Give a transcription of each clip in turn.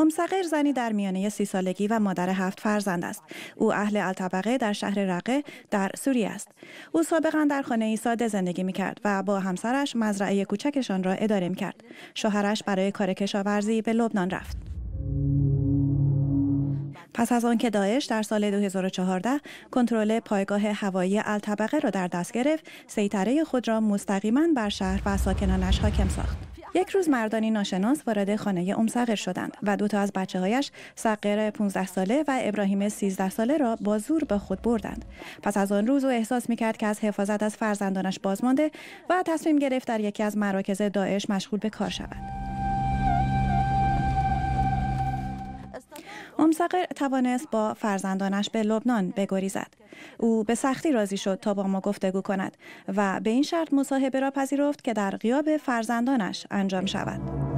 امسقر زنی در میانه سی سالگی و مادر هفت فرزند است. او اهل الطبقه در شهر رقه در سوریه است. او سابقا در خانه ای ساده زندگی می کرد و با همسرش مزرعه کوچکشان را اداره می کرد. شوهرش برای کار کشاورزی به لبنان رفت. پس از آنکه داعش در سال 2014 کنترل پایگاه هوایی الطبقه را در دست گرفت، سیطره خود را مستقیما بر شهر و ساکنانش حاکم ساخت. یک روز مردانی ناشناس وارد خانه ام صقر شدند و دو تا از بچه هایش صقر 15 ساله و ابراهیم 13 ساله را با زور به خود بردند پس از آن روز او احساس میکرد که از حفاظت از فرزندانش باز مانده و تصمیم گرفت در یکی از مراکز داعش مشغول به کار شود امسقر توانست با فرزندانش به لبنان بگریزد او به سختی راضی شد تا با ما گفتگو کند و به این شرط مصاحبه را پذیرفت که در غیاب فرزندانش انجام شود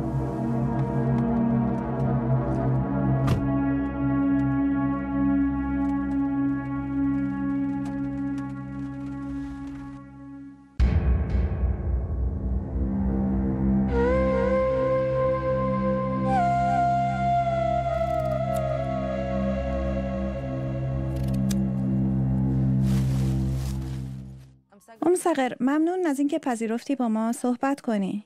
خانم ممنون از اینکه پذیرفتی با ما صحبت کنی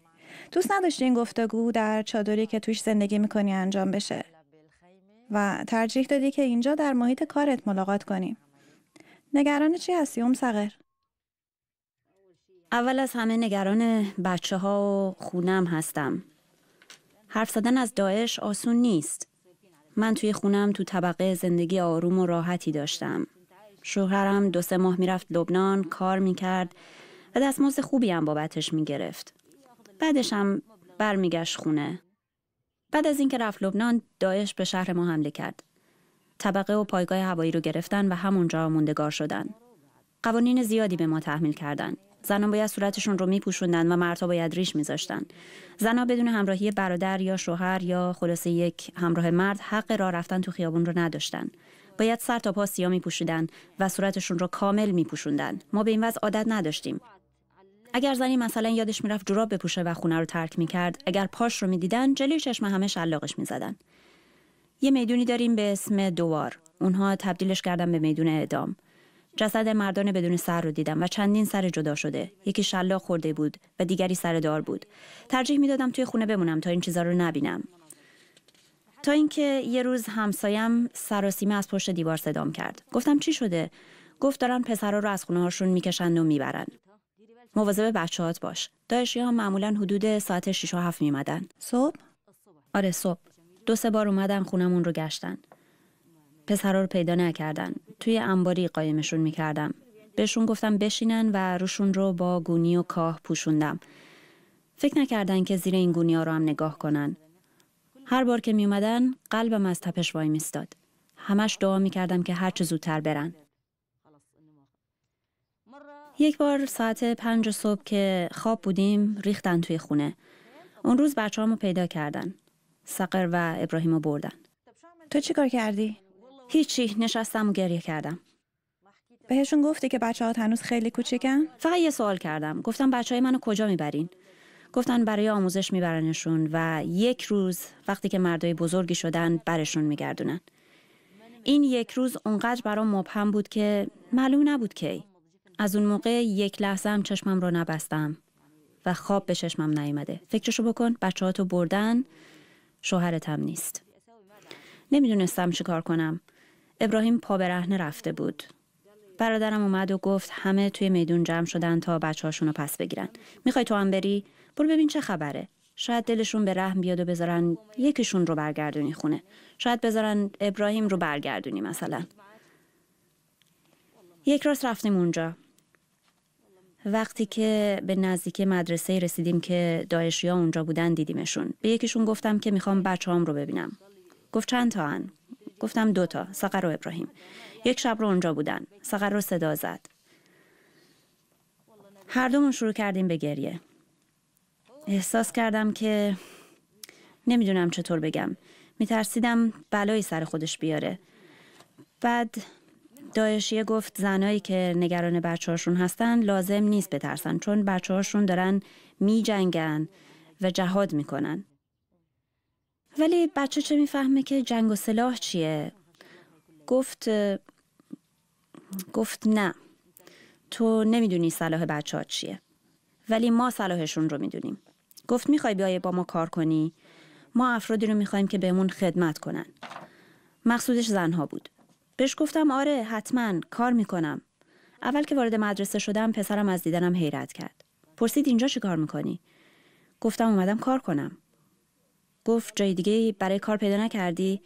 دوست نداشتی این گفتگو در چادری که توش زندگی میکنی انجام بشه و ترجیح دادی که اینجا در محیط کارت ملاقات کنیم نگران چی هستی ام سقر؟ اول از همه نگران بچه ها و خونم هستم حرف زدن از داعش آسون نیست من توی خونم تو طبقه زندگی آروم و راحتی داشتم شوهرم دو سه ماه میرفت لبنان کار میکرد و دستمزد خوبی هم بابتش میگرفت بعدش هم برمیگشت خونه بعد از اینکه رفت لبنان داعش به شهر ما حمله کرد طبقه و پایگاه هوایی رو گرفتن و همونجا موندگار شدن قوانین زیادی به ما تحمیل کردن، زنان باید صورتشون رو میپوشوندن و مردها باید ریش میذاشتن زنها بدون همراهی برادر یا شوهر یا خلاصه یک همراه مرد حق راه رفتن تو خیابون رو نداشتن باید سر تا پا سیاه می پوشیدن و صورتشون رو کامل می پوشندن. ما به این وضع عادت نداشتیم. اگر زنی مثلا یادش میرفت جوراب بپوشه و خونه رو ترک میکرد اگر پاش رو میدیدن جلوی چشم همه می میزدن یه میدونی داریم به اسم دوار اونها تبدیلش کردن به میدون اعدام جسد مردان بدون سر رو دیدم و چندین سر جدا شده یکی شلاق خورده بود و دیگری سر دار بود ترجیح میدادم توی خونه بمونم تا این چیزا رو نبینم تا اینکه یه روز همسایم سراسیمه از پشت دیوار صدام کرد گفتم چی شده گفت دارن پسرا رو از خونه هاشون میکشن و میبرن مواظب بچه‌هات باش داعشی ها معمولا حدود ساعت 6 و 7 میمدن صبح آره صبح دو سه بار اومدن خونمون رو گشتن پسرا رو پیدا نکردن توی انباری قایمشون میکردم بهشون گفتم بشینن و روشون رو با گونی و کاه پوشوندم فکر نکردن که زیر این گونی ها رو هم نگاه کنن هر بار که می اومدن قلبم از تپش وای میستاد. همش دعا می کردم که هر زودتر برن. یک بار ساعت پنج صبح که خواب بودیم ریختن توی خونه. اون روز بچه رو پیدا کردن. سقر و ابراهیم رو بردن. تو چیکار کردی؟ هیچی نشستم و گریه کردم. بهشون گفتی که بچه ها هنوز خیلی کوچیکن؟ فقط یه سوال کردم. گفتم بچه های منو کجا میبرین؟ گفتن برای آموزش میبرنشون و یک روز وقتی که مردای بزرگی شدن برشون میگردونن این یک روز اونقدر برام مبهم بود که معلوم نبود کی از اون موقع یک لحظه هم چشمم رو نبستم و خواب به چشمم نیامده فکرشو بکن بچه تو بردن هم نیست نمیدونستم چی کار کنم ابراهیم پا رفته بود برادرم اومد و گفت همه توی میدون جمع شدن تا بچه رو پس بگیرن میخوای تو هم بری برو ببین چه خبره شاید دلشون به رحم بیاد و بذارن یکیشون رو برگردونی خونه شاید بذارن ابراهیم رو برگردونی مثلا یک راست رفتیم اونجا وقتی که به نزدیک مدرسه رسیدیم که دایشی اونجا بودن دیدیمشون به یکیشون گفتم که میخوام بچه هم رو ببینم گفت چند تا هن؟ گفتم دوتا سقر و ابراهیم یک شب رو اونجا بودن سقر رو صدا زد هر دومون شروع کردیم به گریه احساس کردم که نمیدونم چطور بگم میترسیدم بلایی سر خودش بیاره بعد دایشیه گفت زنایی که نگران بچه‌هاشون هستن لازم نیست بترسن چون بچه دارن می و جهاد میکنن ولی بچه چه میفهمه که جنگ و سلاح چیه؟ گفت گفت نه تو نمیدونی صلاح بچه ها چیه ولی ما صلاحشون رو میدونیم گفت میخوای بیای با ما کار کنی ما افرادی رو میخوایم که بهمون خدمت کنن مقصودش زنها بود بهش گفتم آره حتما کار میکنم اول که وارد مدرسه شدم پسرم از دیدنم حیرت کرد پرسید اینجا چی کار میکنی گفتم اومدم کار کنم گفت جای دیگه برای کار پیدا نکردی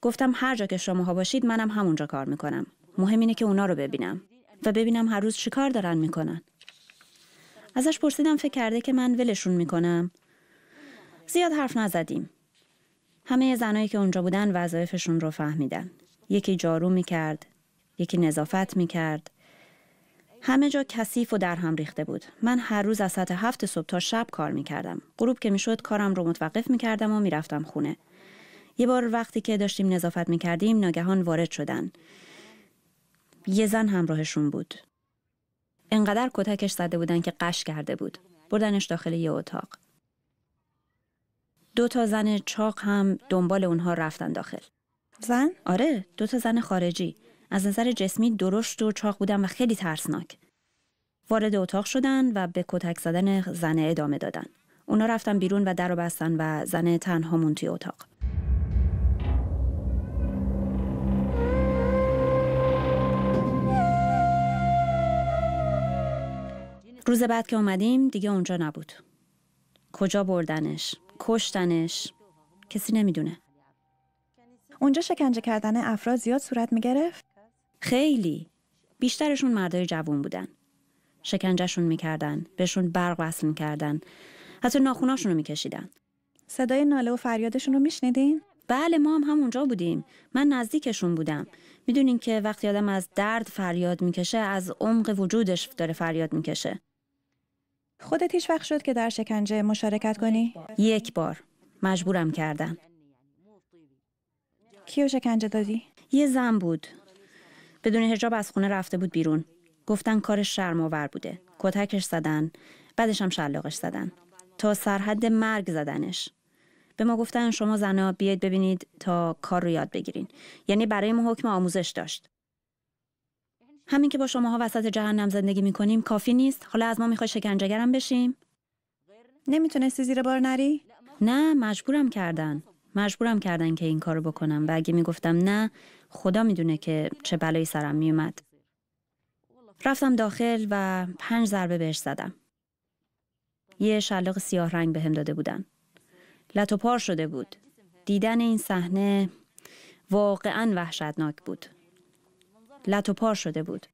گفتم هر جا که شماها باشید منم همونجا کار میکنم مهم اینه که اونا رو ببینم و ببینم هر روز چی کار دارن میکنن ازش پرسیدم فکر کرده که من ولشون میکنم زیاد حرف نزدیم همه زنایی که اونجا بودن وظایفشون رو فهمیدن یکی جارو میکرد یکی نظافت میکرد همه جا کثیف و در هم ریخته بود من هر روز از ساعت هفت صبح تا شب کار میکردم غروب که میشد کارم رو متوقف میکردم و میرفتم خونه یه بار وقتی که داشتیم نظافت میکردیم ناگهان وارد شدن یه زن همراهشون بود انقدر کتکش زده بودن که قش کرده بود. بردنش داخل یه اتاق. دو تا زن چاق هم دنبال اونها رفتن داخل. زن؟ آره، دو تا زن خارجی. از نظر جسمی درشت و چاق بودن و خیلی ترسناک. وارد اتاق شدن و به کتک زدن زن ادامه دادن. اونا رفتن بیرون و در رو بستن و زنه تنها مون توی اتاق. روز بعد که اومدیم دیگه اونجا نبود کجا بردنش کشتنش کسی نمیدونه اونجا شکنجه کردن افراد زیاد صورت میگرفت خیلی بیشترشون مردای جوون بودن شکنجهشون میکردن بهشون برق وصل میکردن حتی ناخوناشون رو میکشیدن صدای ناله و فریادشون رو میشنیدین بله ما هم همونجا بودیم من نزدیکشون بودم میدونین که وقتی آدم از درد فریاد میکشه از عمق وجودش داره فریاد میکشه خودت هیچ وقت شد که در شکنجه مشارکت کنی؟ یک بار. مجبورم کردن. کیو شکنجه دادی؟ یه زن بود. بدون حجاب از خونه رفته بود بیرون. گفتن کارش شرم بوده. کتکش زدن، بعدش هم شلاقش زدن. تا سرحد مرگ زدنش. به ما گفتن شما زنا بیاید ببینید تا کار رو یاد بگیرین. یعنی برای ما حکم آموزش داشت. همین که با شماها وسط جهنم زندگی میکنیم کافی نیست حالا از ما میخوای شکنجهگرم بشیم نمیتونستی زیر بار نری نه مجبورم کردن مجبورم کردن که این کارو بکنم و اگه میگفتم نه خدا میدونه که چه بلایی سرم میومد رفتم داخل و پنج ضربه بهش زدم یه شلاق سیاه رنگ بهم هم داده بودن لطو پار شده بود دیدن این صحنه واقعا وحشتناک بود لط و پار شده بود.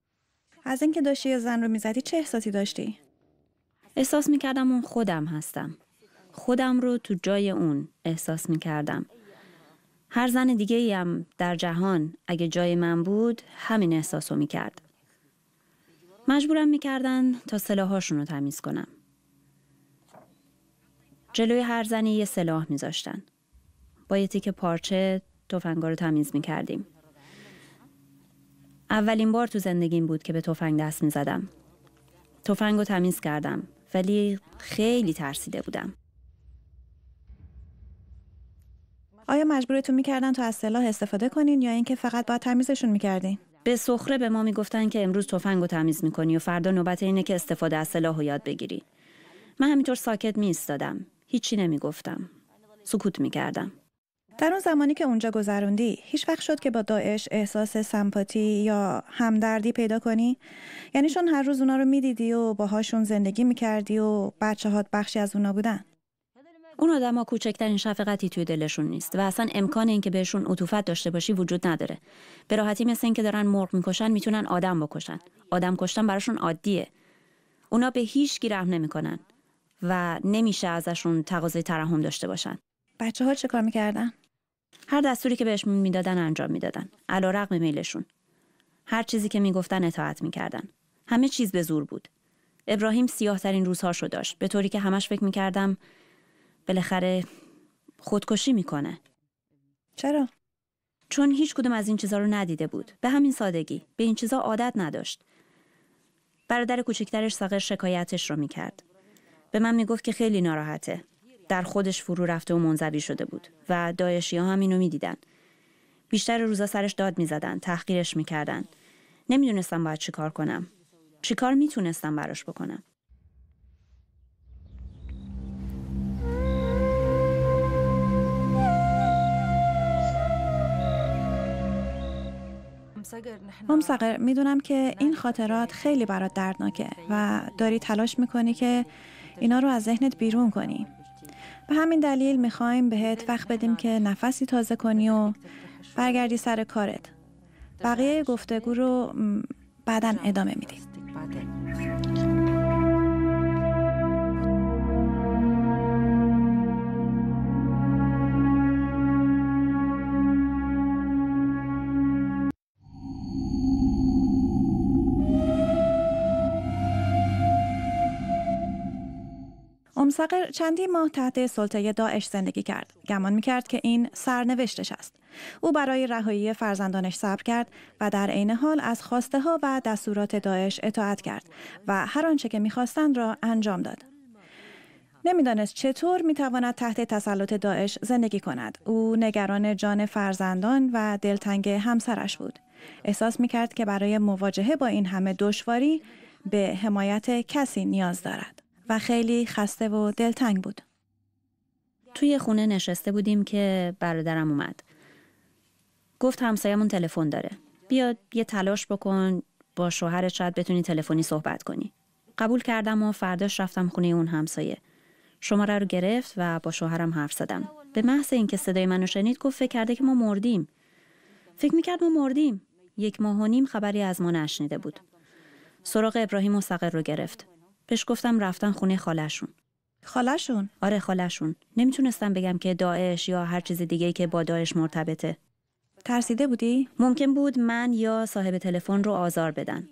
از اینکه داشتی یه زن رو میزدی چه احساسی داشتی؟ احساس میکردم اون خودم هستم. خودم رو تو جای اون احساس میکردم. هر زن دیگه هم در جهان اگه جای من بود همین احساس رو میکرد. مجبورم میکردن تا سلاحاشون رو تمیز کنم. جلوی هر زنی یه سلاح میذاشتن. با یه تیک پارچه تفنگا رو تمیز میکردیم. اولین بار تو زندگیم بود که به تفنگ دست می زدم. تفنگ رو تمیز کردم ولی خیلی ترسیده بودم. آیا مجبورتون میکردن تا از سلاح استفاده کنین یا اینکه فقط باید تمیزشون میکردین؟ به سخره به ما میگفتن که امروز تفنگ رو تمیز میکنی و فردا نوبت اینه که استفاده از سلاح رو یاد بگیری. من همینطور ساکت میایستادم. هیچی نمیگفتم. سکوت میکردم. در اون زمانی که اونجا گذروندی هیچ وقت شد که با داعش احساس سمپاتی یا همدردی پیدا کنی یعنی چون هر روز اونا رو میدیدی و باهاشون زندگی میکردی و بچه هات بخشی از اونا بودن اون ها کوچکترین شفقتی توی دلشون نیست و اصلا امکان اینکه بهشون عطوفت داشته باشی وجود نداره به راحتی مثل اینکه دارن مرغ میکشن میتونن آدم بکشن آدم کشتن براشون عادیه اونا به هیچ کی رحم نمیکنن و نمیشه ازشون تقاضای ترحم داشته باشن بچه ها چه کار میکردن هر دستوری که بهشون میدادن انجام میدادن رغم میلشون هر چیزی که میگفتن اطاعت میکردن همه چیز به زور بود ابراهیم سیاه ترین روزهاشو داشت به طوری که همش فکر میکردم بالاخره خودکشی میکنه چرا چون هیچ کدوم از این چیزا رو ندیده بود به همین سادگی به این چیزا عادت نداشت برادر کوچکترش ساقر شکایتش رو میکرد به من میگفت که خیلی ناراحته در خودش فرو رفته و منزوی شده بود و دایشی ها هم اینو میدیدن بیشتر روزا سرش داد میزدن تحقیرش میکردن نمیدونستم باید کار کنم چیکار میتونستم براش بکنم ممسقر میدونم که این خاطرات خیلی برات دردناکه و داری تلاش میکنی که اینا رو از ذهنت بیرون کنی به همین دلیل میخوایم بهت وقت بدیم که نفسی تازه کنی و برگردی سر کارت بقیه گفتگو رو بعدا ادامه میدیم منصقر چندی ماه تحت سلطه داعش زندگی کرد. گمان کرد که این سرنوشتش است. او برای رهایی فرزندانش صبر کرد و در عین حال از خواسته ها و دستورات داعش اطاعت کرد و هر آنچه که میخواستند را انجام داد. نمیدانست چطور میتواند تحت تسلط داعش زندگی کند. او نگران جان فرزندان و دلتنگ همسرش بود. احساس میکرد که برای مواجهه با این همه دشواری به حمایت کسی نیاز دارد. و خیلی خسته و دلتنگ بود. توی خونه نشسته بودیم که برادرم اومد. گفت همسایمون تلفن داره. بیا یه تلاش بکن با شوهرت شاید بتونی تلفنی صحبت کنی. قبول کردم و فرداش رفتم خونه اون همسایه. شماره رو گرفت و با شوهرم حرف زدم. به محض اینکه صدای منو شنید گفت فکر کرده که ما مردیم. فکر میکرد ما مردیم. یک ماه و نیم خبری از ما نشنیده بود. سراغ ابراهیم مستقر رو گرفت. بهش گفتم رفتن خونه خالشون خالشون آره خالشون نمیتونستم بگم که داعش یا هر چیز دیگه که با داعش مرتبطه ترسیده بودی ممکن بود من یا صاحب تلفن رو آزار بدن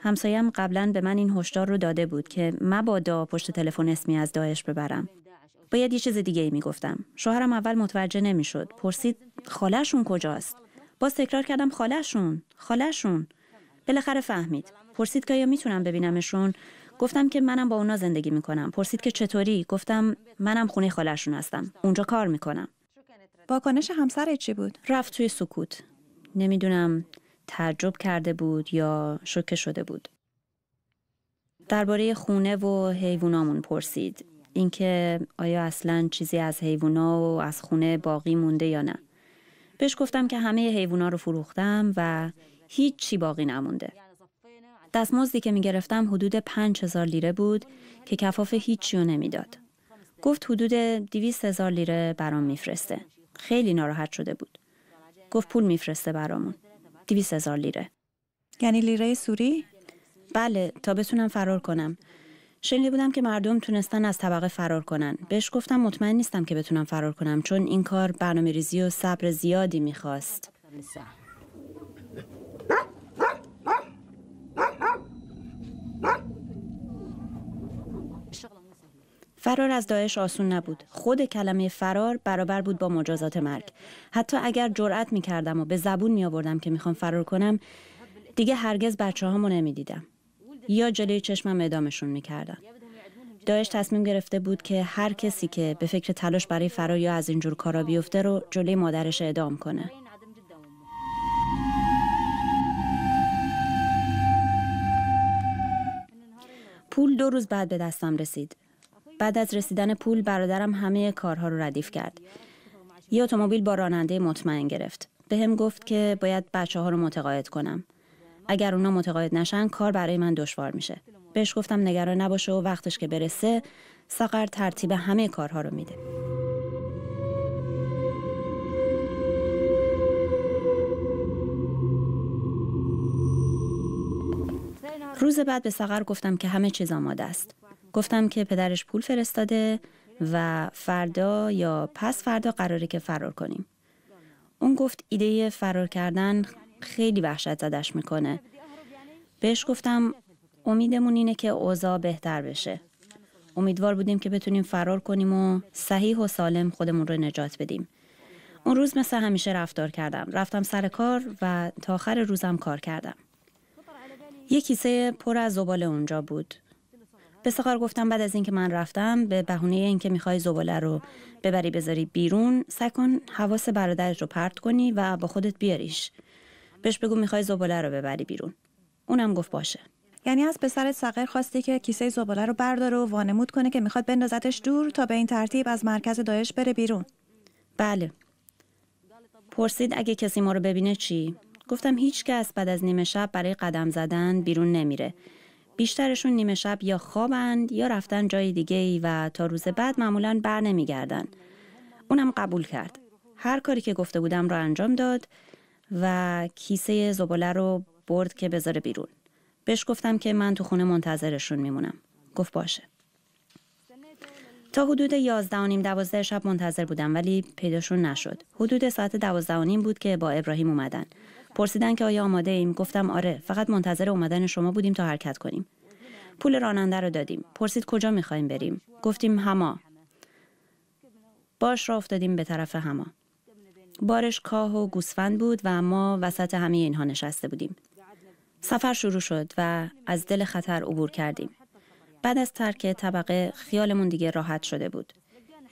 همسایم قبلا به من این هشدار رو داده بود که مبادا پشت تلفن اسمی از داعش ببرم باید یه چیز دیگه ای می میگفتم شوهرم اول متوجه نمیشد پرسید خالشون کجاست با تکرار کردم خالشون خالشون بالاخره فهمید پرسید که آیا میتونم ببینمشون گفتم که منم با اونا زندگی میکنم پرسید که چطوری گفتم منم خونه خالشون هستم اونجا کار میکنم واکنش همسر چی بود رفت توی سکوت نمیدونم تعجب کرده بود یا شوکه شده بود درباره خونه و حیوانامون پرسید اینکه آیا اصلا چیزی از حیوونا و از خونه باقی مونده یا نه بهش گفتم که همه حیوونا رو فروختم و هیچ چی باقی نمونده دستمزدی که میگرفتم حدود 5000 لیره بود که کفاف و نمیداد. گفت حدود 200 هزار لیره برام میفرسته. خیلی ناراحت شده بود. گفت پول میفرسته برامون. 200 هزار لیره. یعنی لیره سوری؟ بله تا بتونم فرار کنم. شنیده بودم که مردم تونستن از طبقه فرار کنن. بهش گفتم مطمئن نیستم که بتونم فرار کنم چون این کار برنامه ریزی و صبر زیادی میخواست. فرار از داعش آسون نبود. خود کلمه فرار برابر بود با مجازات مرگ. حتی اگر جرأت میکردم و به زبون می آوردم که میخوام فرار کنم، دیگه هرگز بچه هامو نمی دیدم. یا جلوی چشمم ادامشون می داعش تصمیم گرفته بود که هر کسی که به فکر تلاش برای فرار یا از اینجور کارا بیفته رو جلوی مادرش ادام کنه. پول دو روز بعد به دستم رسید. بعد از رسیدن پول برادرم همه کارها رو ردیف کرد. یه اتومبیل با راننده مطمئن گرفت. به هم گفت که باید بچه ها رو متقاعد کنم. اگر اونا متقاعد نشن کار برای من دشوار میشه. بهش گفتم نگران نباشه و وقتش که برسه سقر ترتیب همه کارها رو میده. روز بعد به سقر گفتم که همه چیز آماده است. گفتم که پدرش پول فرستاده و فردا یا پس فردا قراره که فرار کنیم. اون گفت ایده فرار کردن خیلی وحشت زدش میکنه. بهش گفتم امیدمون اینه که اوضاع بهتر بشه. امیدوار بودیم که بتونیم فرار کنیم و صحیح و سالم خودمون رو نجات بدیم. اون روز مثل همیشه رفتار کردم. رفتم سر کار و تا آخر روزم کار کردم. یه کیسه پر از زباله اونجا بود. به گفتم بعد از اینکه من رفتم به بهونه اینکه میخوای زباله رو ببری بذاری بیرون سکن حواس برادرت رو پرت کنی و با خودت بیاریش بهش بگو میخوای زباله رو ببری بیرون اونم گفت باشه یعنی از پسر صغیر خواستی که کیسه زباله رو بردار و وانمود کنه که میخواد بندازتش دور تا به این ترتیب از مرکز دایش بره بیرون بله پرسید اگه کسی ما رو ببینه چی گفتم هیچکس بعد از نیمه شب برای قدم زدن بیرون نمیره بیشترشون نیمه شب یا خوابند یا رفتن جای دیگه و تا روز بعد معمولا بر گردن. اونم قبول کرد. هر کاری که گفته بودم را انجام داد و کیسه زباله رو برد که بذاره بیرون. بهش گفتم که من تو خونه منتظرشون میمونم. گفت باشه. تا حدود یازده و نیم دوازده شب منتظر بودم ولی پیداشون نشد. حدود ساعت دوازده و بود که با ابراهیم اومدن. پرسیدن که آیا آماده ایم گفتم آره فقط منتظر اومدن شما بودیم تا حرکت کنیم پول راننده رو دادیم پرسید کجا میخوایم بریم گفتیم هما باش را افتادیم به طرف هما بارش کاه و گوسفند بود و ما وسط همه اینها نشسته بودیم سفر شروع شد و از دل خطر عبور کردیم بعد از ترک طبقه خیالمون دیگه راحت شده بود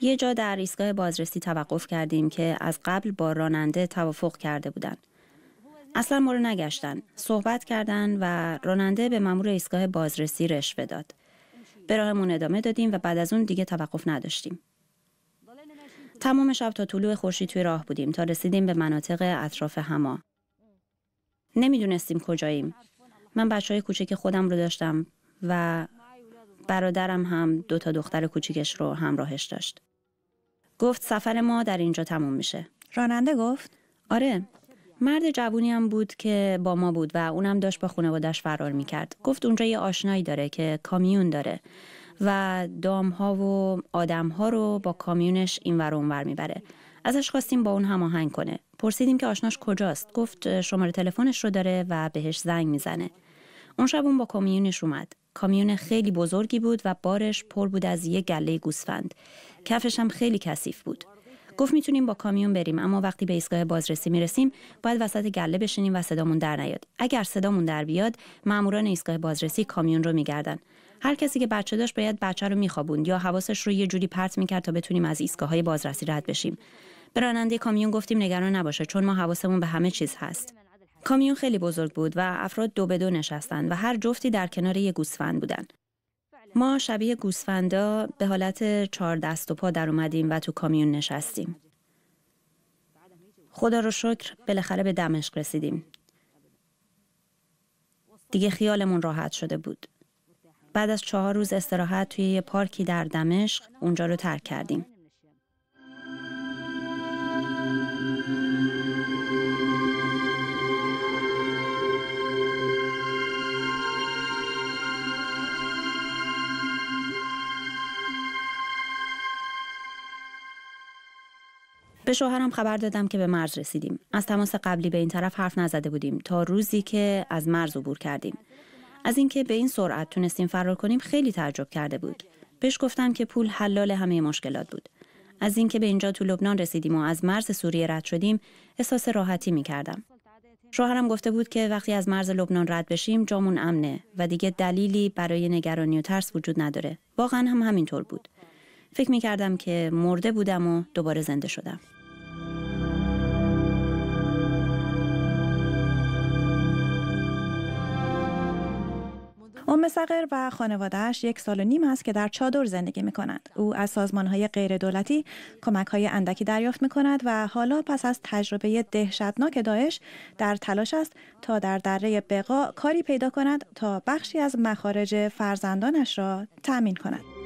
یه جا در ایستگاه بازرسی توقف کردیم که از قبل با راننده توافق کرده بودند اصلا ما رو نگشتن صحبت کردن و راننده به مامور ایستگاه بازرسی رشوه داد به راهمون ادامه دادیم و بعد از اون دیگه توقف نداشتیم تمام شب تا طلوع خورشید توی راه بودیم تا رسیدیم به مناطق اطراف هما نمیدونستیم کجاییم من بچه های کوچک خودم رو داشتم و برادرم هم دو تا دختر کوچیکش رو همراهش داشت گفت سفر ما در اینجا تموم میشه راننده گفت آره مرد جوونی هم بود که با ما بود و اونم داشت با خانوادش فرار میکرد گفت اونجا یه آشنایی داره که کامیون داره و دام ها و آدم ها رو با کامیونش این ور اونور میبره ازش خواستیم با اون هماهنگ کنه پرسیدیم که آشناش کجاست گفت شماره تلفنش رو داره و بهش زنگ میزنه اون شب اون با کامیونش اومد کامیون خیلی بزرگی بود و بارش پر بود از یه گله گوسفند کفش هم خیلی کثیف بود گفت میتونیم با کامیون بریم اما وقتی به ایستگاه بازرسی میرسیم باید وسط گله بشینیم و صدامون در نیاد اگر صدامون در بیاد ماموران ایستگاه بازرسی کامیون رو میگردن هر کسی که بچه داشت باید بچه رو میخوابوند یا حواسش رو یه جوری پرت میکرد تا بتونیم از ایستگاه های بازرسی رد بشیم به راننده کامیون گفتیم نگران نباشه چون ما حواسمون به همه چیز هست کامیون خیلی بزرگ بود و افراد دو به دو نشستند و هر جفتی در کنار یه گوسفند بودند ما شبیه گوسفندا به حالت چهار دست و پا در اومدیم و تو کامیون نشستیم. خدا رو شکر بالاخره به دمشق رسیدیم. دیگه خیالمون راحت شده بود. بعد از چهار روز استراحت توی یه پارکی در دمشق اونجا رو ترک کردیم. به شوهرم خبر دادم که به مرز رسیدیم از تماس قبلی به این طرف حرف نزده بودیم تا روزی که از مرز عبور کردیم از اینکه به این سرعت تونستیم فرار کنیم خیلی تعجب کرده بود بهش گفتم که پول حلال همه مشکلات بود از اینکه به اینجا تو لبنان رسیدیم و از مرز سوریه رد شدیم احساس راحتی می کردم. شوهرم گفته بود که وقتی از مرز لبنان رد بشیم جامون امنه و دیگه دلیلی برای نگرانی و ترس وجود نداره. واقعا هم همینطور بود. فکر می کردم که مرده بودم و دوباره زنده شدم. ام صقر و خانوادهش یک سال و نیم است که در چادر زندگی می کنند. او از سازمان های غیر دولتی کمک های اندکی دریافت می کند و حالا پس از تجربه دهشتناک داعش در تلاش است تا در دره بقا کاری پیدا کند تا بخشی از مخارج فرزندانش را تأمین کند.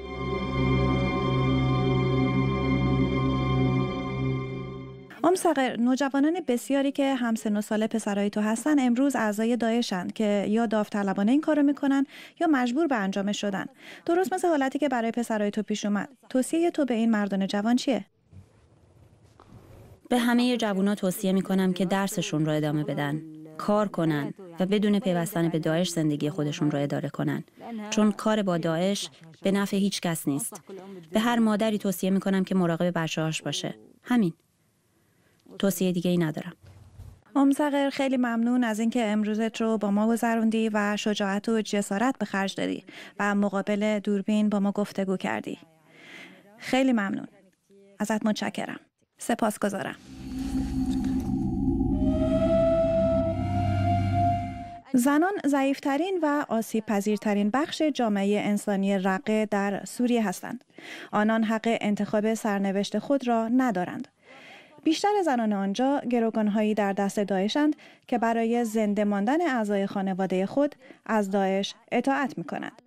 ام نوجوانان بسیاری که همسن و ساله پسرای تو هستن امروز اعضای داعشند که یا داوطلبانه این کارو میکنن یا مجبور به انجام شدن درست مثل حالتی که برای پسرای تو پیش اومد توصیه تو به این مردان جوان چیه به همه جوونا توصیه میکنم که درسشون رو ادامه بدن کار کنن و بدون پیوستن به داعش زندگی خودشون رو اداره کنن چون کار با داعش به نفع هیچ کس نیست به هر مادری توصیه میکنم که مراقب بچه‌هاش باشه همین توصیه دیگه ای ندارم امسقر خیلی ممنون از اینکه امروزت رو با ما گذروندی و شجاعت و جسارت به خرج دادی و مقابل دوربین با ما گفتگو کردی خیلی ممنون ازت متشکرم سپاس گذارم زنان ضعیفترین و آسیب پذیرترین بخش جامعه انسانی رقه در سوریه هستند. آنان حق انتخاب سرنوشت خود را ندارند. بیشتر زنان آنجا گروگانهایی در دست داعشند که برای زنده ماندن اعضای خانواده خود از داعش اطاعت می کند.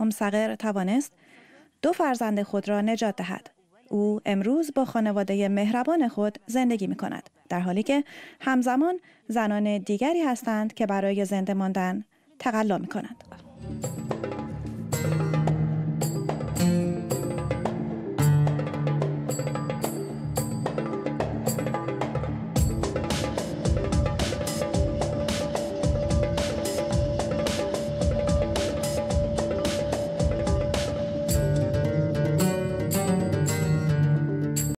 ام صغیر توانست دو فرزند خود را نجات دهد. او امروز با خانواده مهربان خود زندگی می کند در حالی که همزمان زنان دیگری هستند که برای زنده ماندن تقلا می کنند.